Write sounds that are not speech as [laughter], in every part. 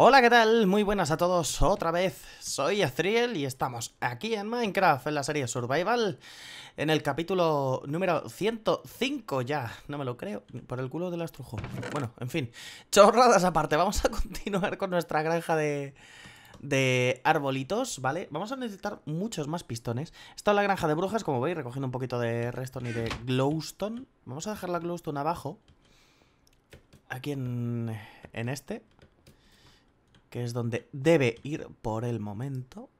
Hola, ¿qué tal? Muy buenas a todos otra vez. Soy Azriel y estamos aquí en Minecraft, en la serie Survival, en el capítulo número 105 ya. No me lo creo, por el culo del astrujo. Bueno, en fin, chorradas aparte, vamos a [laughs] continuar con nuestra granja de, de arbolitos, ¿vale? Vamos a necesitar muchos más pistones. Esta es la granja de brujas, como veis, recogiendo un poquito de redstone y de glowstone. Vamos a dejar la glowstone abajo. Aquí en, en este que es donde debe ir por el momento.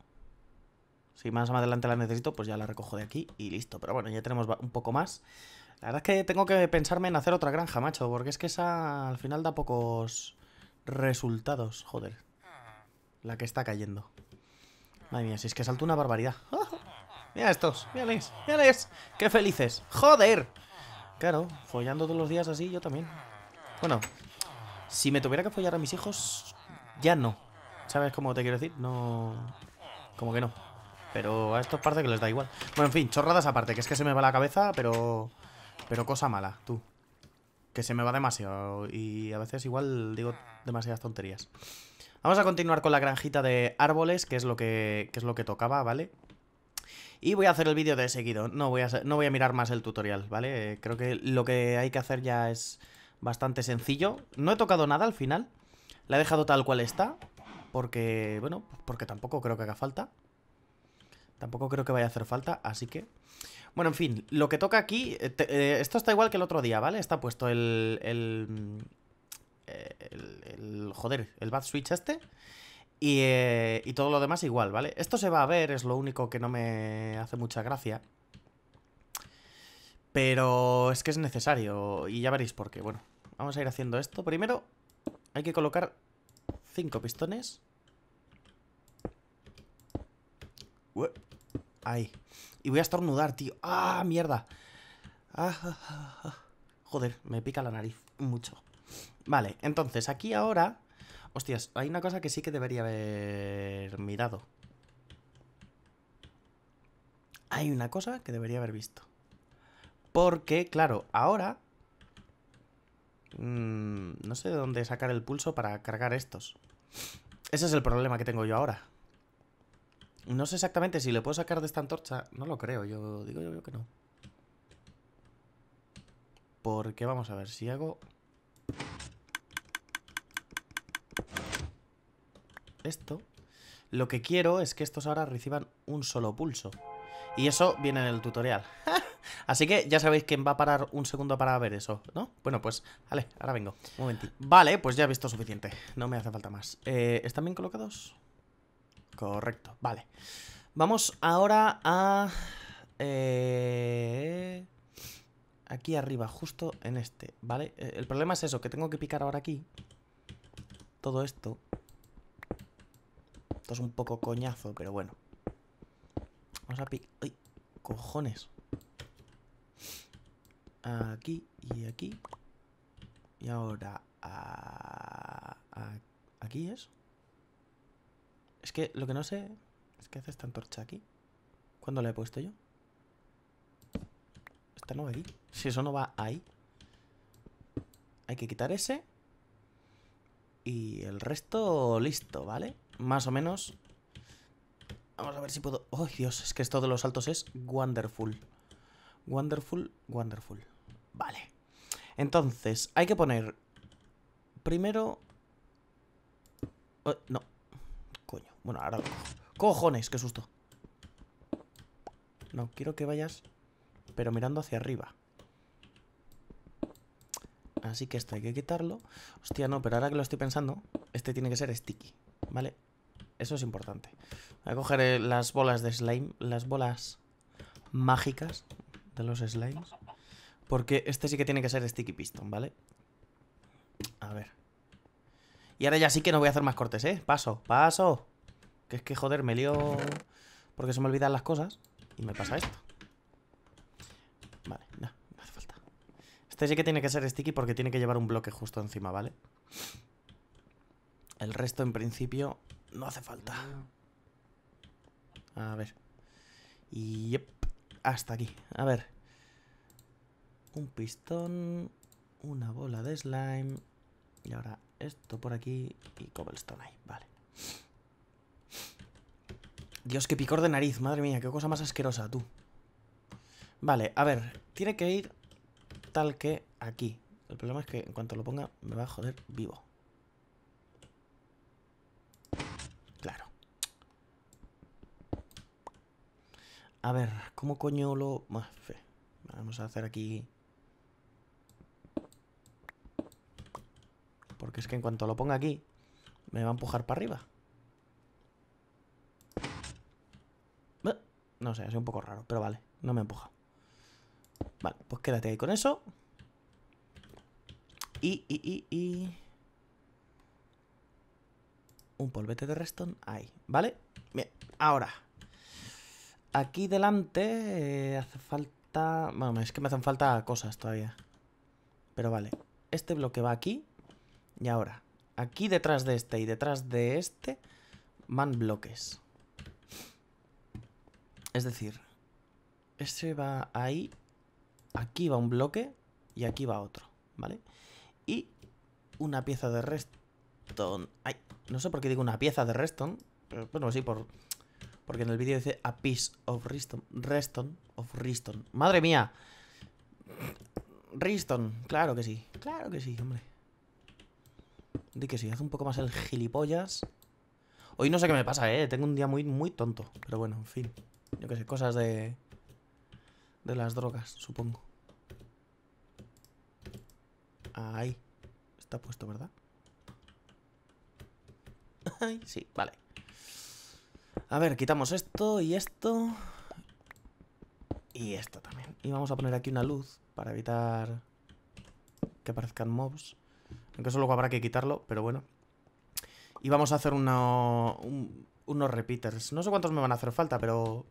Si más adelante la necesito, pues ya la recojo de aquí y listo. Pero bueno, ya tenemos un poco más. La verdad es que tengo que pensarme en hacer otra granja, macho, porque es que esa al final da pocos resultados, joder. La que está cayendo. Madre mía, si es que salto una barbaridad. [laughs] Mira estos, mírales, mírales. ¡Qué felices! ¡Joder! Claro, follando todos los días así, yo también. Bueno, si me tuviera que follar a mis hijos, ya no. ¿Sabes cómo te quiero decir? No... Como que no. Pero a estos parece que les da igual. Bueno, en fin, chorradas aparte, que es que se me va la cabeza, pero... Pero cosa mala, tú. Que se me va demasiado y a veces igual digo demasiadas tonterías. Vamos a continuar con la granjita de árboles, que es lo que, que es lo que tocaba, ¿vale? Y voy a hacer el vídeo de seguido, no voy, a, no voy a mirar más el tutorial, ¿vale? Eh, creo que lo que hay que hacer ya es bastante sencillo. No he tocado nada al final, la he dejado tal cual está. Porque, bueno, porque tampoco creo que haga falta. Tampoco creo que vaya a hacer falta, así que... Bueno, en fin, lo que toca aquí... Eh, eh, esto está igual que el otro día, ¿vale? Está puesto el... el, eh, el, joder, el bad switch este. Y, y todo lo demás igual, ¿vale? Esto se va a ver, es lo único que no me hace mucha gracia. Pero es que es necesario, y ya veréis por qué. Bueno, vamos a ir haciendo esto. Primero, hay que colocar cinco pistones. Ahí. Y voy a estornudar, tío. ¡Ah, mierda! Ah, Joder, me pica la nariz mucho. Vale, entonces aquí ahora... Hostias, hay una cosa que sí que debería haber mirado. Hay una cosa que debería haber visto. Porque, claro, ahora Mm, no sé de dónde sacar el pulso para cargar estos. Ese es el problema que tengo yo ahora. No sé exactamente si le puedo sacar de esta antorcha. No lo creo, yo digo yo, yo que no. Porque vamos a ver, si hago... Esto. Lo que quiero es que estos ahora reciban un solo pulso. Y eso viene en el tutorial. [laughs] Así que ya sabéis quién va a parar un segundo para ver eso, ¿no? Bueno, pues, vale, ahora vengo. Un momentito. Vale, pues ya he visto suficiente. No me hace falta más. Eh, ¿Están bien colocados? Correcto, vale. Vamos ahora a... Eh, aquí arriba, justo en este, ¿vale? Eh, el problema es eso, que tengo que picar ahora aquí. Todo esto. Esto es un poco coñazo, pero bueno. Vamos a picar... ¡Ay! ¡Cojones! aquí y aquí. Y ahora aquí es. Es que lo que no sé es que hace esta antorcha aquí. ¿Cuándo la he puesto yo? Esta no va ahí Si eso no va ahí. Hay que quitar ese. Y el resto listo, ¿vale? Más o menos. Vamos a ver si puedo... ¡Oh, Dios! Es que esto de los saltos es wonderful. Wonderful, wonderful. Vale. Entonces, hay que poner... Primero... Eh, no. Coño. Bueno, ahora... ¡Cojones! ¡Qué susto! No, quiero que vayas... Pero mirando hacia arriba. Así que esto hay que quitarlo. Hostia, no, pero ahora que lo estoy pensando, este tiene que ser sticky, ¿vale? Eso es importante. Voy a coger eh, las bolas de slime, las bolas mágicas de los slimes. Porque este sí que tiene que ser Sticky Piston, ¿vale? A ver. Y ahora ya sí que no voy a hacer más cortes, ¿eh? Paso, paso. Que es que, joder, me lío... Porque se me olvidan las cosas. Y me pasa esto. Vale, no, no hace falta. Este sí que tiene que ser sticky porque tiene que llevar un bloque justo encima, ¿vale? El resto, en principio, no hace falta. A ver. Yep. Hasta aquí. A ver un pistón, una bola de slime y ahora esto por aquí y cobblestone ahí, vale. Dios, qué picor de nariz, madre mía, qué cosa más asquerosa, tú. Vale, a ver, tiene que ir tal que aquí. El problema es que en cuanto lo ponga me va a joder vivo. Claro. A ver, ¿cómo coño lo...? Vamos a hacer aquí Porque es que en cuanto lo ponga aquí, me va a empujar para arriba. No sé, es un poco raro, pero vale, no me empuja. Vale, pues quédate ahí con eso. Y, y, y, y... Un polvete de redstone ahí, ¿vale? Bien, ahora. Aquí delante eh, hace falta... Bueno, es que me hacen falta cosas todavía. Pero vale, este bloque va aquí. Y ahora, aquí detrás de este y detrás de este van bloques. Es decir, este va ahí, aquí va un bloque y aquí va otro, ¿vale? Y una pieza de reston Ay, no sé por qué digo una pieza de reston, pero bueno, sí, por... Porque en el vídeo dice a piece of reston reston of Riston. ¡Madre mía! Riston, claro que sí, claro que sí, hombre de que si hace un poco más el gilipollas... Hoy no sé qué me pasa, eh. Tengo un día muy, muy tonto. Pero bueno, en fin. Yo qué sé, cosas de... De las drogas, supongo. Ahí. Está puesto, ¿verdad? [laughs] Ay, sí, vale. A ver, quitamos esto y esto. Y esto también. Y vamos a poner aquí una luz para evitar que aparezcan mobs. Aunque eso luego habrá que quitarlo, pero bueno. Y vamos a hacer unos repeaters. No sé cuántos me van a hacer falta, pero...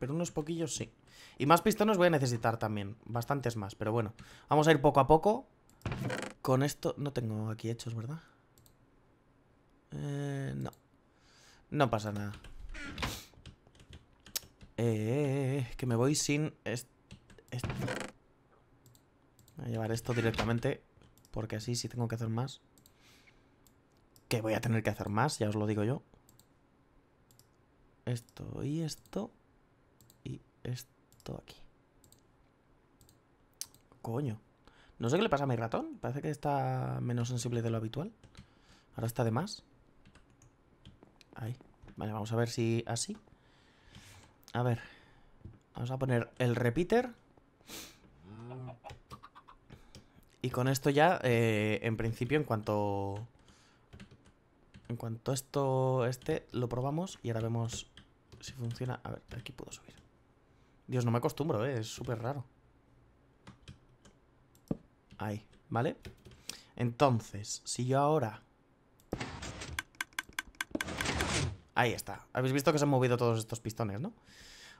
Pero unos poquillos sí. Y más pistones voy a necesitar también. Bastantes más, pero bueno. Vamos a ir poco a poco. Con esto... No tengo aquí hechos, ¿verdad? Eh, no. No pasa nada. Eh, eh, eh que me voy sin... Voy a llevar esto directamente porque así sí tengo que hacer más... Que voy a tener que hacer más, ya os lo digo yo. Esto y esto. Y esto aquí. Coño. No sé qué le pasa a mi ratón. Parece que está menos sensible de lo habitual. Ahora está de más. Ahí. Vale, vamos a ver si así. A ver. Vamos a poner el repeater. Y con esto ya, eh, en principio, en cuanto... En cuanto esto este lo probamos y ahora vemos si funciona. A ver, aquí puedo subir. Dios, no me acostumbro, eh, es súper raro. Ahí, ¿vale? Entonces, si yo ahora... Ahí está. Habéis visto que se han movido todos estos pistones, ¿no?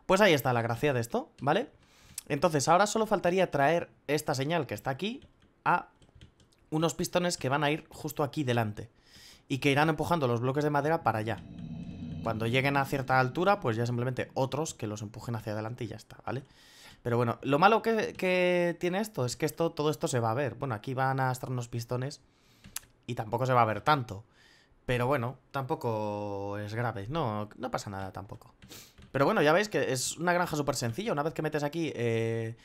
Pues ahí está la gracia de esto, ¿vale? Entonces, ahora solo faltaría traer esta señal que está aquí a unos pistones que van a ir justo aquí delante y que irán empujando los bloques de madera para allá. Cuando lleguen a cierta altura, pues ya simplemente otros que los empujen hacia adelante y ya está, ¿vale? Pero bueno, lo malo que, tiene esto es que esto, todo esto se va a ver. Bueno, aquí van a estar unos pistones y tampoco se va a ver tanto. Pero bueno, tampoco es grave, no, no pasa nada tampoco. Pero bueno, ya veis que es una granja súper sencilla. Una vez que metes aquí... Eh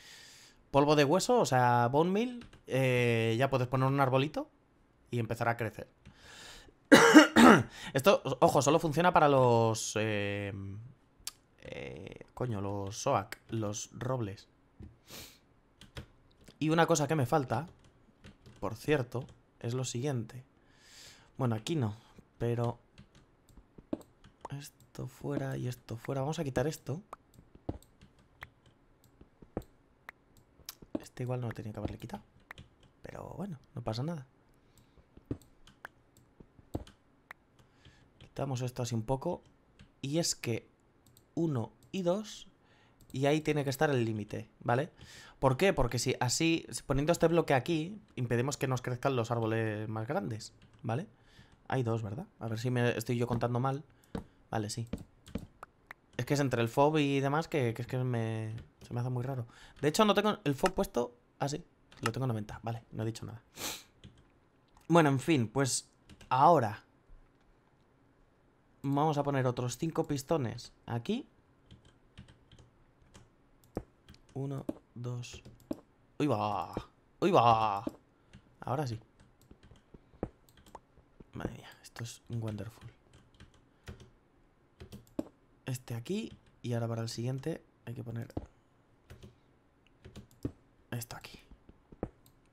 polvo de hueso, o sea, bone meal, eh, ya puedes poner un arbolito y empezará a crecer. [coughs] Esto, ojo, solo funciona para los... Eh, eh, coño, los SOAC, los robles. Y una cosa que me falta, por cierto, es lo siguiente. Bueno, aquí no, pero... Esto fuera y esto fuera. Vamos a quitar esto. Este igual no lo tenía que haberle quitado. Pero bueno, no pasa nada. Quitamos esto así un poco. Y es que Uno y dos y ahí tiene que estar el límite, ¿vale? ¿Por qué? Porque si así, poniendo este bloque aquí, impedimos que nos crezcan los árboles más grandes, ¿vale? Hay dos, ¿verdad? A ver si me estoy yo contando mal. Vale, sí. Es que es entre el FOB y demás que, que es que me, se me hace muy raro. De hecho, no tengo el FOB puesto así. lo tengo 90. Vale, no he dicho nada. Bueno, en fin, pues ahora vamos a poner otros 5 pistones aquí. Uno, 2... ¡Uy va! ¡Uy va! Ahora sí. Madre mía, esto es wonderful este aquí. Y ahora para el siguiente hay que poner esto aquí.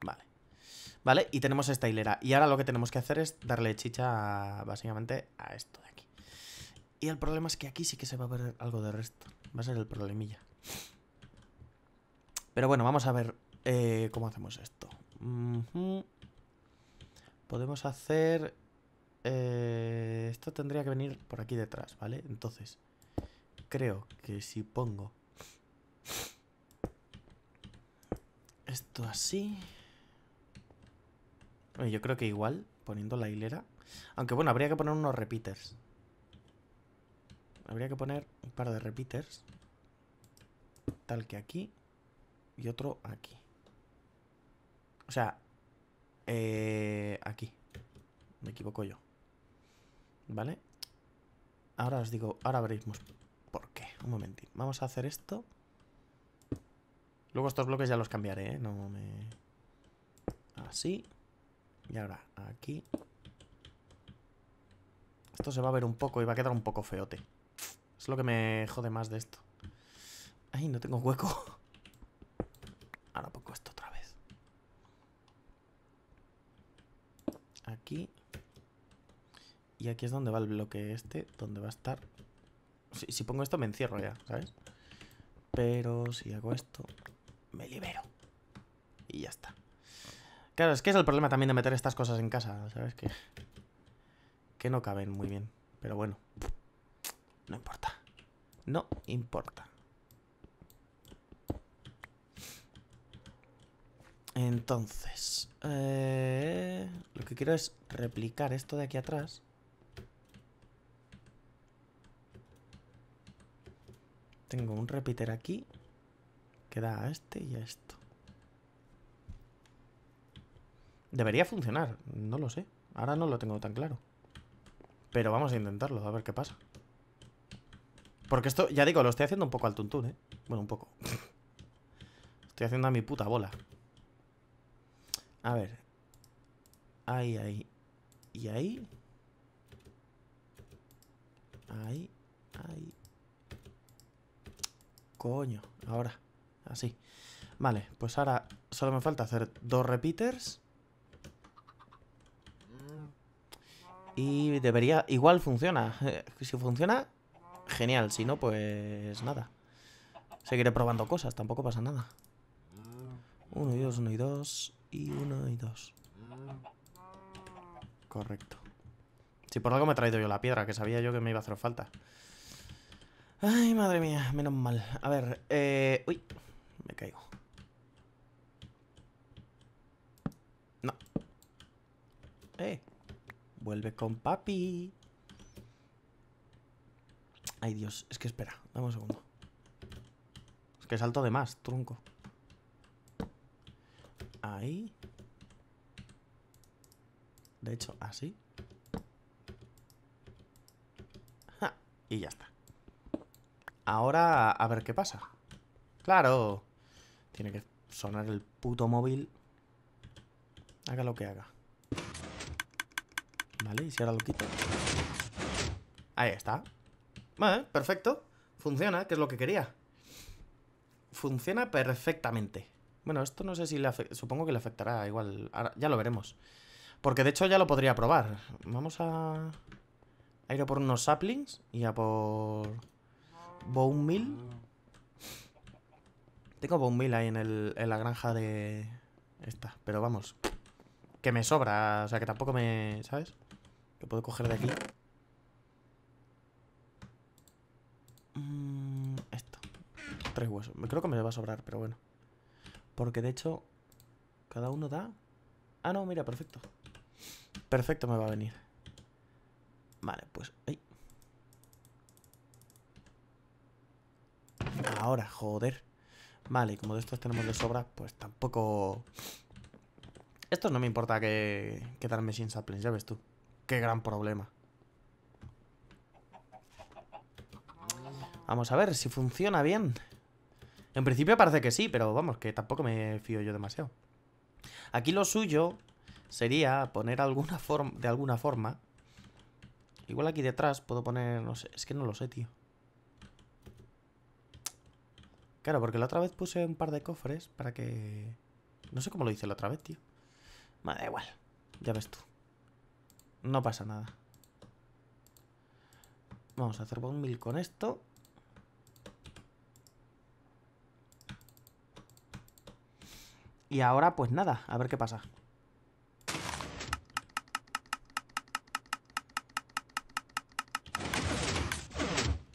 Vale. Vale, y tenemos esta hilera. Y ahora lo que tenemos que hacer es darle chicha básicamente a esto de aquí. Y el problema es que aquí sí que se va a ver algo de resto. Va a ser el problemilla. Pero bueno, vamos a ver eh, cómo hacemos esto. Podemos hacer... Eh, esto tendría que venir por aquí detrás, ¿vale? Entonces creo que si pongo esto así... Yo creo que igual, poniendo la hilera... Aunque bueno, habría que poner unos repeaters. Habría que poner un par de repeaters. Tal que aquí. Y otro aquí. O sea... Eh, aquí. Me equivoco yo. ¿Vale? Ahora os digo, ahora veréis por qué. Un momentito Vamos a hacer esto. Luego estos bloques ya los cambiaré, ¿eh? No me... Así. Y ahora aquí. Esto se va a ver un poco y va a quedar un poco feote. Es lo que me jode más de esto. Ay, no tengo hueco. [laughs] Ahora pongo esto otra vez. Aquí. Y aquí es donde va el bloque este, donde va a estar si, pongo esto me encierro ya, ¿sabes? Pero si hago esto, me libero. Y ya está. Claro, es que es el problema también de meter estas cosas en casa, ¿sabes? Que, que no caben muy bien. Pero bueno, no importa. No importa. Entonces, eh, lo que quiero es replicar esto de aquí atrás. Tengo un repeater aquí que da a este y a esto. Debería funcionar, no lo sé. Ahora no lo tengo tan claro. Pero vamos a intentarlo, a ver qué pasa. Porque esto, ya digo, lo estoy haciendo un poco al tuntún, ¿eh? Bueno, un poco. [laughs] estoy haciendo a mi puta bola. A ver. Ahí, ahí. Y ahí. Ahí, ahí. Coño, ahora. Así. Vale, pues ahora solo me falta hacer dos repeaters. Y debería... Igual funciona. [laughs] Si funciona, genial. Si no, pues nada. Seguiré probando cosas, tampoco pasa nada. Uno y dos, uno y dos. Y uno y dos. Correcto. Si por algo me he traído yo la piedra, que sabía yo que me iba a hacer falta. Ay, madre mía, menos mal. A ver, eh... Uy, me caigo. No. Eh, vuelve con papi. Ay, Dios, es que espera, dame un segundo. Es que salto de más, trunco Ahí. De hecho, así. Ja, y ya está. Ahora, a ver qué pasa. ¡Claro! Tiene que sonar el puto móvil. Haga lo que haga. Vale, y si ahora lo quito. Ahí está. Vale, perfecto. Funciona, que es lo que quería. Funciona perfectamente. Bueno, esto no sé si le Supongo que le afectará igual. ya lo veremos. Porque de hecho ya lo podría probar. Vamos a... a ir a por unos saplings y a por... Bone Mill. Ah. Tengo Bone mil ahí en, el, en la granja de... Esta, pero vamos. Que me sobra, o sea, que tampoco me... ¿Sabes? Que puedo coger de aquí. Mm, esto. Tres huesos. Creo que me va a sobrar, pero bueno. Porque de hecho... Cada uno da... Ah, no, mira, perfecto. Perfecto me va a venir. Vale, pues... Ay. Ahora, joder. Vale, como de estos tenemos de sobra, pues tampoco... Esto no me importa que quedarme sin saplings, ya ves tú. Qué gran problema. Vamos a ver si funciona bien. En principio parece que sí, pero vamos, que tampoco me fío yo demasiado. Aquí lo suyo sería poner de alguna forma. Igual aquí detrás puedo poner, no sé, es que no lo sé, tío. Claro, porque la otra vez puse un par de cofres para que... No sé cómo lo hice la otra vez, tío. Me da igual. Ya ves tú. No pasa nada. Vamos a hacer un mil con esto. Y ahora, pues nada, a ver qué pasa.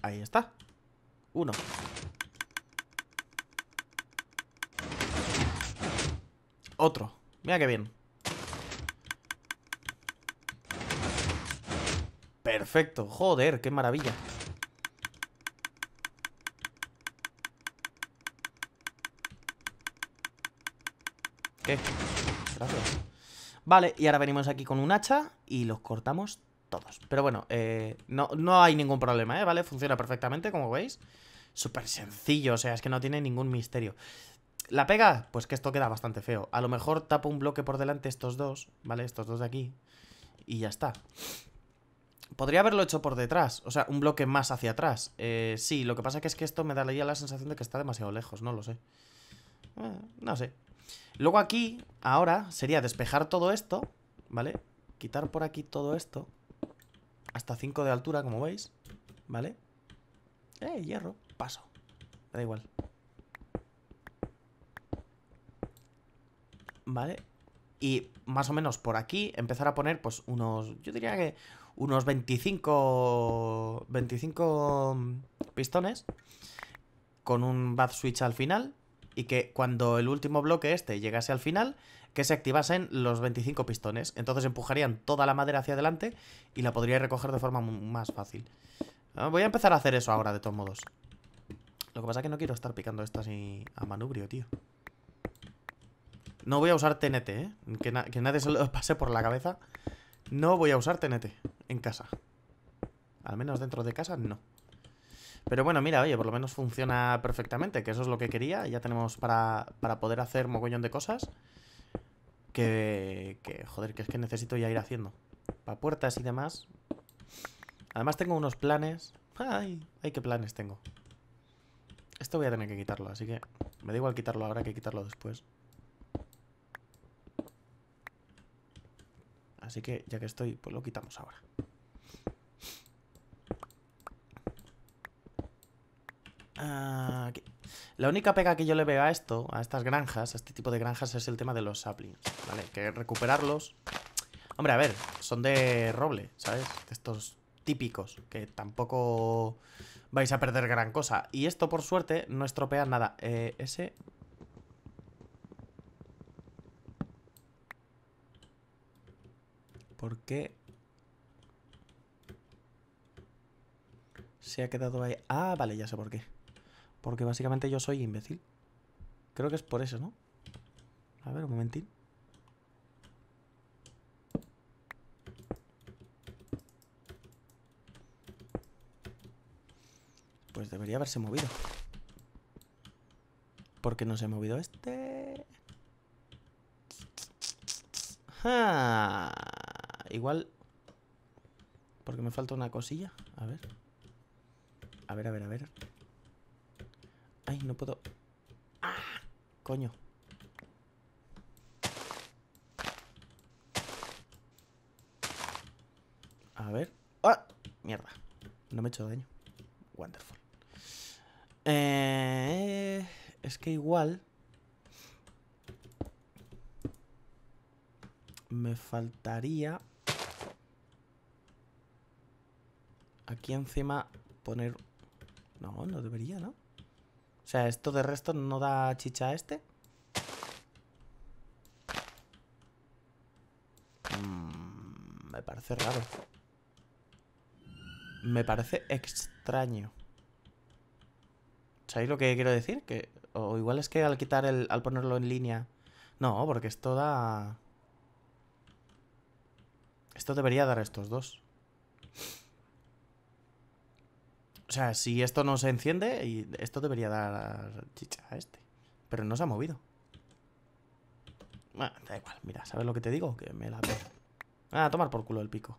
Ahí está. Uno. Otro. Mira qué bien. Perfecto. Joder, qué maravilla. Vale, y ahora venimos aquí con un hacha y los cortamos todos. Pero bueno, eh, no, no hay ningún problema, ¿eh? ¿Vale? Funciona perfectamente, como veis. Súper sencillo, o sea, es que no tiene ningún misterio. ¿La pega? Pues que esto queda bastante feo. A lo mejor tapo un bloque por delante estos dos, ¿vale? Estos dos de aquí. Y ya está. Podría haberlo hecho por detrás, o sea, un bloque más hacia atrás. Eh, sí, lo que pasa es que esto me da la sensación de que está demasiado lejos, no lo sé. Eh, no sé. Luego aquí, ahora, sería despejar todo esto, ¿vale? Quitar por aquí todo esto. Hasta 5 de altura, como veis, ¿vale? Eh, hierro, paso. da igual. ¿vale? Y más o menos por aquí empezar a poner pues unos, yo diría que unos 25, 25 pistones con un bad switch al final y que cuando el último bloque este llegase al final, que se activasen los 25 pistones. Entonces empujarían toda la madera hacia adelante y la podría recoger de forma más fácil. Ah, voy a empezar a hacer eso ahora, de todos modos. Lo que pasa es que no quiero estar picando esto así a manubrio, tío. No voy a usar TNT, ¿eh? Que, nadie se lo [laughs] pase por la cabeza. No voy a usar TNT en casa. Al menos dentro de casa, no. Pero bueno, mira, oye, por lo menos funciona perfectamente, que eso es lo que quería. Ya tenemos para, poder hacer mogollón de cosas. Que, que, joder, que es que necesito ya ir haciendo. Para puertas y demás. Además tengo unos planes. Ay, ay, qué planes tengo. Esto voy a tener que quitarlo, así que me da igual quitarlo ahora que quitarlo después. Así que ya que estoy, pues lo quitamos ahora. La única pega que yo le veo a esto, a estas granjas, a este tipo de granjas, es el tema de los saplings, ¿vale? Que recuperarlos... Hombre, a ver, son de roble, ¿sabes? estos típicos, que tampoco vais a perder gran cosa. Y esto, por suerte, no estropea nada. Eh, ese ¿Por qué? se ha quedado ahí. Ah, vale, ya sé por qué. Porque básicamente yo soy imbécil. Creo que es por eso, ¿no? A ver, un momentín. Pues debería haberse movido. ¿Por qué no se ha movido este? ¡Ja! Ah. Igual... Porque me falta una cosilla. A ver. A ver, a ver, a ver. Ay, no puedo... ¡Ah! Coño. A ver. ¡Ah! Mierda. No me he hecho daño. Wonderful. Eh, es que igual... Me faltaría aquí encima poner... No, no debería, ¿no? O sea, ¿esto de resto no da chicha a este? Mm, me parece raro. Me parece extraño. ¿Sabéis lo que quiero decir? Que o igual es que al quitar el... al ponerlo en línea... No, porque esto da... Esto debería dar estos dos. O sea, si esto no se enciende, esto debería dar chicha a este. Pero no se ha movido. da igual. Mira, ¿sabes lo que te digo? Que me la... Ah, a tomar por culo el pico.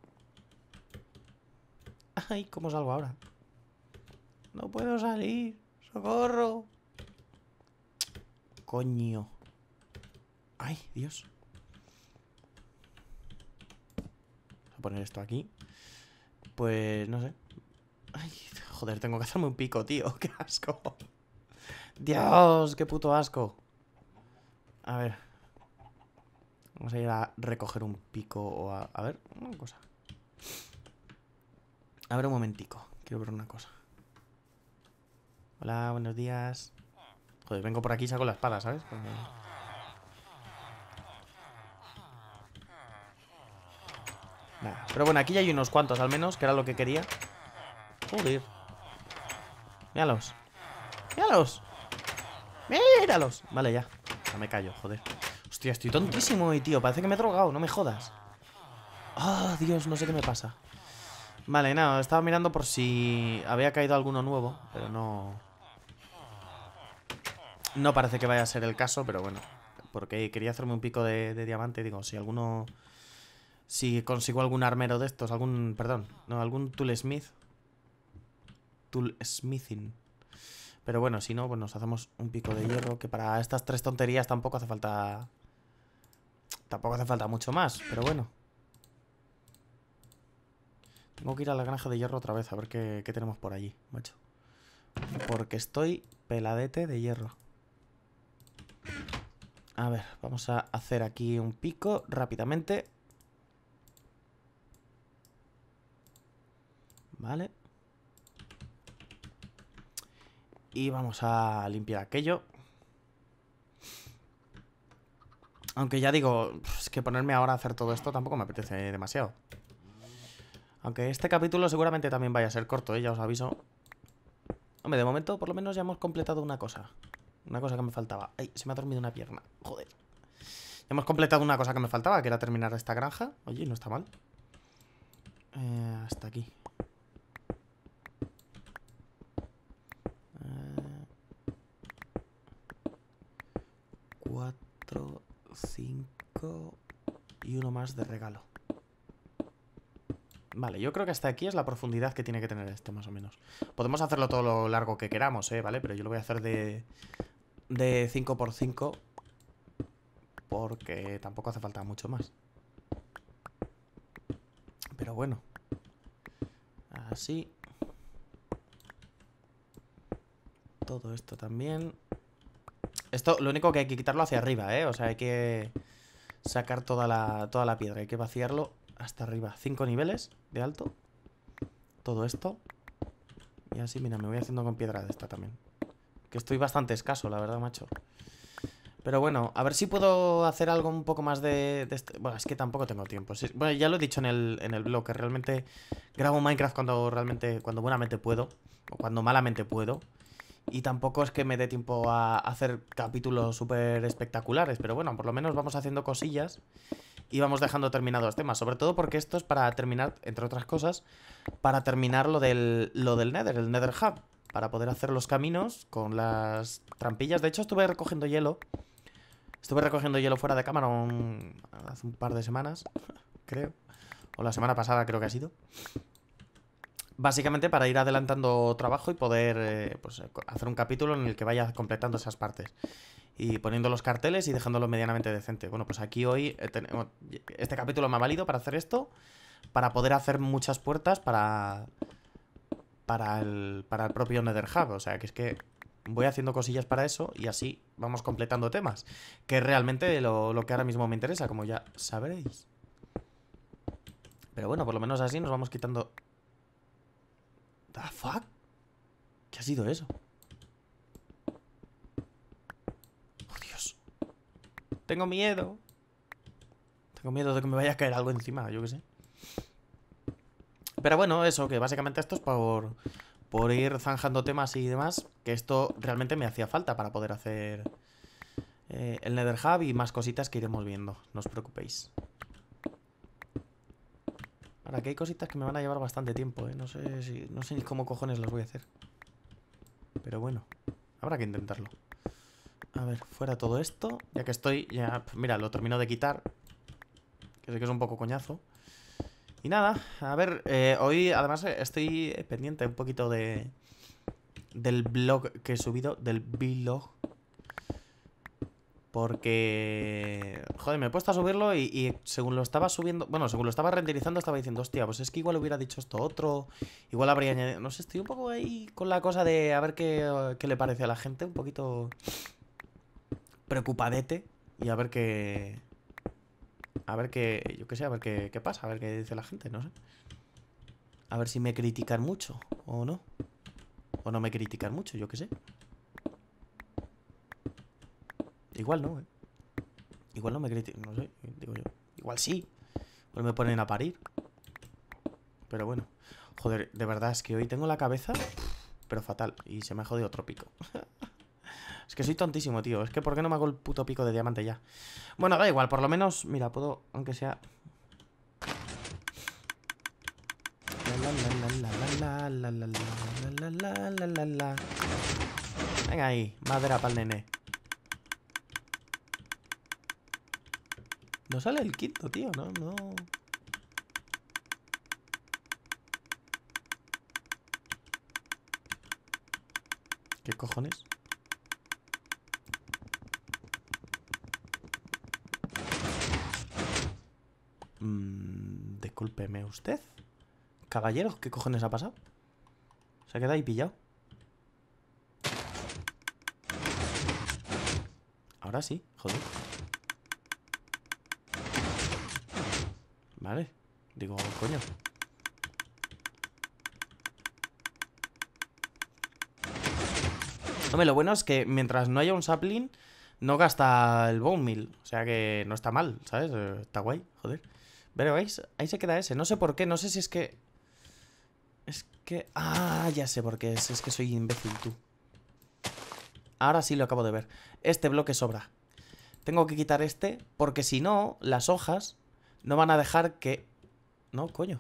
Ay, ¿cómo salgo ahora? No puedo salir. ¡Socorro! Coño. Ay, Dios. a poner esto aquí. Pues no sé. Ay, Joder, tengo que hacerme un pico, tío. [laughs] ¡Qué asco! ¡Dios! ¡Qué puto asco! A ver. Vamos a ir a recoger un pico o a... A ver, una cosa. A ver un momentico. Quiero ver una cosa. Hola, buenos días. Joder, vengo por aquí y saco la espada, ¿sabes? pero bueno, aquí ya hay unos cuantos al menos, que era lo que quería. Joder. Míralos. Míralos. Míralos. Vale, ya. Ya me callo, joder. Hostia, estoy tontísimo hoy, tío. Parece que me he drogado, no me jodas. Ah, Dios, no sé qué me pasa. Vale, nada, estaba mirando por si había caído alguno nuevo, pero no... No parece que vaya a ser el caso, pero bueno. Porque quería hacerme un pico de, diamante, digo, si alguno... Si consigo algún armero de estos, algún... Perdón, no, algún Smith smithing Pero bueno, si no, pues nos hacemos un pico de hierro, que para estas tres tonterías tampoco hace falta... Tampoco hace falta mucho más, pero bueno. Tengo que ir a la granja de hierro otra vez, a ver qué, qué tenemos por allí, macho. Porque estoy peladete de hierro. A ver, vamos a hacer aquí un pico rápidamente. Vale. Y vamos a limpiar aquello. Aunque ya digo, es que ponerme ahora a hacer todo esto tampoco me apetece demasiado. Aunque este capítulo seguramente también vaya a ser corto, ¿eh? ya os aviso. Hombre, de momento por lo menos ya hemos completado una cosa. Una cosa que me faltaba. Ay, se me ha dormido una pierna. Joder. Ya hemos completado una cosa que me faltaba, que era terminar esta granja. Oye, no está mal. Eh, hasta aquí. y uno más de regalo. Vale, yo creo que hasta aquí es la profundidad que tiene que tener este, más o menos. Podemos hacerlo todo lo largo que queramos, ¿eh? ¿Vale? Pero yo lo voy a hacer de, de 5x5 porque tampoco hace falta mucho más. Pero bueno. Así. Todo esto también. Esto lo único que hay que quitarlo hacia arriba, ¿eh? O sea, hay que sacar toda la, toda la piedra. Hay que vaciarlo hasta arriba. Cinco niveles de alto. Todo esto. Y así, mira, me voy haciendo con piedra de esta también. Que estoy bastante escaso, la verdad, macho. Pero bueno, a ver si puedo hacer algo un poco más de... Este, bueno, es que tampoco tengo tiempo. bueno, ya lo he dicho en el, en el blog, que realmente grabo Minecraft cuando realmente... Cuando buenamente puedo. O cuando malamente puedo y tampoco es que me dé tiempo a hacer capítulos súper espectaculares, pero bueno, por lo menos vamos haciendo cosillas y vamos dejando terminados temas, sobre todo porque esto es para terminar, entre otras cosas, para terminar lo del, lo del Nether, el Nether Hub, para poder hacer los caminos con las trampillas. De hecho, estuve recogiendo hielo, estuve recogiendo hielo fuera de cámara hace un par de semanas, [laughs] creo, o la semana pasada creo que ha sido. Básicamente para ir adelantando trabajo y poder eh, pues, eh, hacer un capítulo en el que vaya completando esas partes. Y poniendo los carteles y dejándolo medianamente decente. Bueno, pues aquí hoy eh, este capítulo me ha valido para hacer esto, para poder hacer muchas puertas para, para, el, para el propio Nether Hub. O sea, que es que voy haciendo cosillas para eso y así vamos completando temas. Que es realmente lo, lo que ahora mismo me interesa, como ya sabréis. Pero bueno, por lo menos así nos vamos quitando The fuck? ¿Qué ha sido eso? Oh, Dios. Tengo miedo. Tengo miedo de que me vaya a caer algo encima, yo qué sé. Pero bueno, eso, que básicamente esto es por, por ir zanjando temas y demás. Que esto realmente me hacía falta para poder hacer eh, el Nether Hub y más cositas que iremos viendo. No os preocupéis. Ahora, que hay cositas que me van a llevar bastante tiempo, ¿eh? No sé, si, no sé ni cómo cojones las voy a hacer. Pero bueno, habrá que intentarlo. A ver, fuera todo esto. Ya que estoy, ya... Mira, lo termino de quitar. Que sé que es un poco coñazo. Y nada, a ver, eh, hoy además eh, estoy pendiente un poquito de... Del blog que he subido, del vlog porque, joder, me he puesto a subirlo y, según lo estaba subiendo, bueno, según lo estaba renderizando estaba diciendo, hostia, pues es que igual hubiera dicho esto otro, igual habría añadido, no sé, estoy un poco ahí con la cosa de a ver qué, le parece a la gente, un poquito preocupadete y a ver qué, a ver qué, yo qué sé, a ver qué, qué pasa, a ver qué dice la gente, no sé. A ver si me critican mucho o no. O no me critican mucho, yo qué sé. Igual no, ¿eh? Igual no me critican, no sé, digo yo. Igual sí. Igual me ponen a parir. Pero bueno. Joder, de verdad, es que hoy tengo la cabeza, pero fatal. Y se me ha jodido otro pico. [laughs] es que soy tontísimo, tío. Es que ¿por qué no me hago el puto pico de diamante ya? Bueno, da igual, por lo menos, mira, puedo, aunque sea... Venga ahí, madera para el nene. No sale el quinto, tío, no, no. ¿Qué cojones? Mmm... discúlpeme usted. Caballeros, ¿qué cojones ha pasado? Se ha quedado ahí pillado. Ahora sí, joder. ¿Vale? Digo, coño. Hombre, lo bueno es que mientras no haya un sapling, no gasta el bone meal. O sea que no está mal, ¿sabes? Eh, está guay, joder. Pero ¿veis? ahí se queda ese. No sé por qué, no sé si es que... Es que... Ah, ya sé por qué es. Es que soy imbécil, tú. Ahora sí lo acabo de ver. Este bloque sobra. Tengo que quitar este porque si no, las hojas no van a dejar que... No, coño.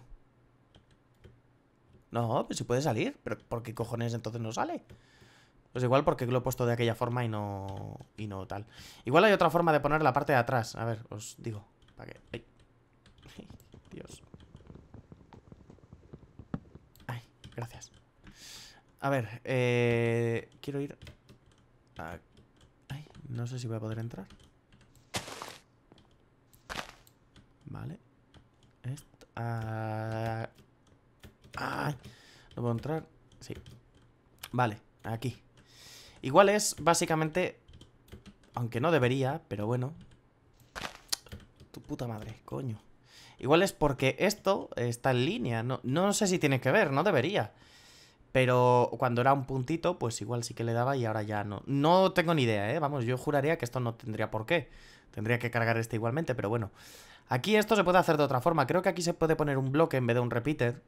No, pues si puede salir. ¿Pero por qué cojones entonces no sale? Pues igual porque lo he puesto de aquella forma y no... Y no tal. Igual hay otra forma de poner la parte de atrás. A ver, os digo. Para [laughs] Dios. Ay, gracias. A ver, eh... Quiero ir... A... Ay, no sé si voy a poder entrar. Vale. Esto. Ah, ¿No puedo entrar? Sí. Vale, aquí. Igual es básicamente. Aunque no debería, pero bueno. Tu puta madre, coño. Igual es porque esto está en línea. No, no sé si tiene que ver, no debería. Pero cuando era un puntito, pues igual sí que le daba y ahora ya no. No tengo ni idea, ¿eh? Vamos, yo juraría que esto no tendría por qué. Tendría que cargar este igualmente, pero bueno. Aquí esto se puede hacer de otra forma. Creo que aquí se puede poner un bloque en vez de un repeater.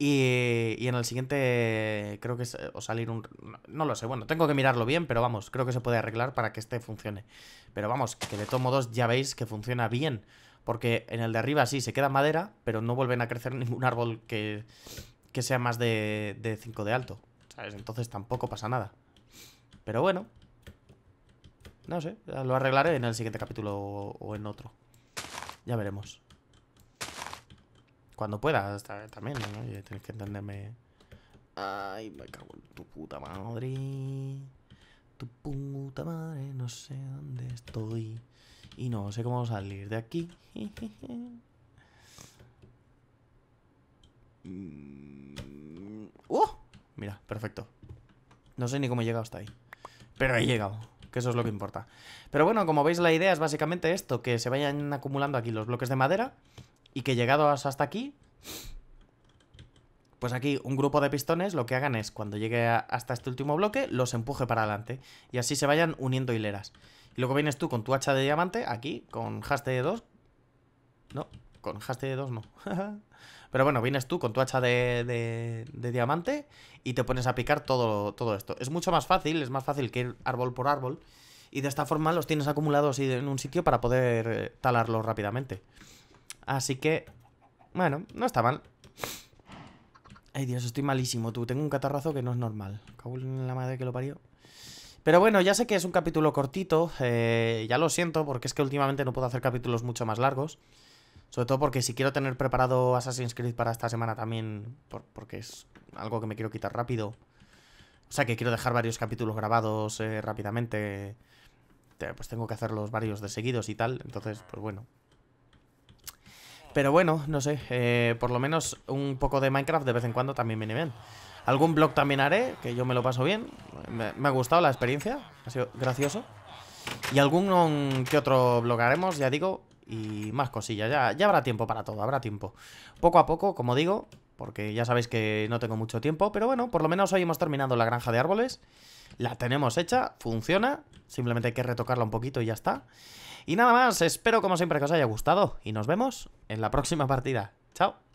Y, en el siguiente creo que eh, o salir un... No, lo sé, bueno, tengo que mirarlo bien, pero vamos, creo que se puede arreglar para que este funcione. Pero vamos, que de todos modos ya veis que funciona bien. Porque en el de arriba sí se queda madera, pero no vuelven a crecer [laughs] ningún árbol que, que sea más de, de 5 de alto. ¿Sabes? Entonces tampoco pasa nada. Pero bueno, no sé, lo arreglaré en el siguiente capítulo o en otro. Ya veremos. Cuando pueda, también, ¿no? tienes que entenderme. Ay, me cago en tu puta madre. Tu puta madre, no sé dónde estoy. Y no sé cómo salir de aquí. [laughs] Mm. ¡Oh! Mira, perfecto. No sé ni cómo he llegado hasta ahí. Pero he llegado eso es lo que importa. Pero bueno, como veis la idea es básicamente esto, que se vayan acumulando aquí los bloques de madera y que llegados hasta aquí, pues aquí un grupo de pistones lo que hagan es, cuando llegue hasta este último bloque, los empuje para adelante y así se vayan uniendo hileras. Y luego vienes tú con tu hacha de diamante, aquí, con haste de 2. No, con haste de 2 no. [laughs] Pero bueno, vienes tú con tu hacha de, de, diamante y te pones a picar todo, todo esto. Es mucho más fácil, es más fácil que ir árbol por árbol. Y de esta forma los tienes acumulados en un sitio para poder eh, talarlos rápidamente. Así que, bueno, no está mal. Ay, Dios, estoy malísimo, tú. Tengo un catarrazo que no es normal. Cabul en la madre que lo parió. Pero bueno, ya sé que es un capítulo cortito. Eh, ya lo siento, porque es que últimamente no puedo hacer capítulos mucho más largos. Sobre todo porque si quiero tener preparado Assassin's Creed para esta semana también, por, porque es algo que me quiero quitar rápido. O sea, que quiero dejar varios capítulos grabados eh, rápidamente. Pues tengo que hacerlos varios de seguidos y tal. Entonces, pues bueno. Pero bueno, no sé. Eh, por lo menos un poco de Minecraft de vez en cuando también viene bien. Algún blog también haré, que yo me lo paso bien. Me, me ha gustado la experiencia. Ha sido gracioso. Y algún que otro blog haremos, ya digo, y más cosillas. Ya, ya habrá tiempo para todo, habrá tiempo. Poco a poco, como digo, porque ya sabéis que no tengo mucho tiempo, pero bueno, por lo menos hoy hemos terminado la granja de árboles. La tenemos hecha, funciona, simplemente hay que retocarla un poquito y ya está. Y nada más, espero como siempre que os haya gustado y nos vemos en la próxima partida. Chao.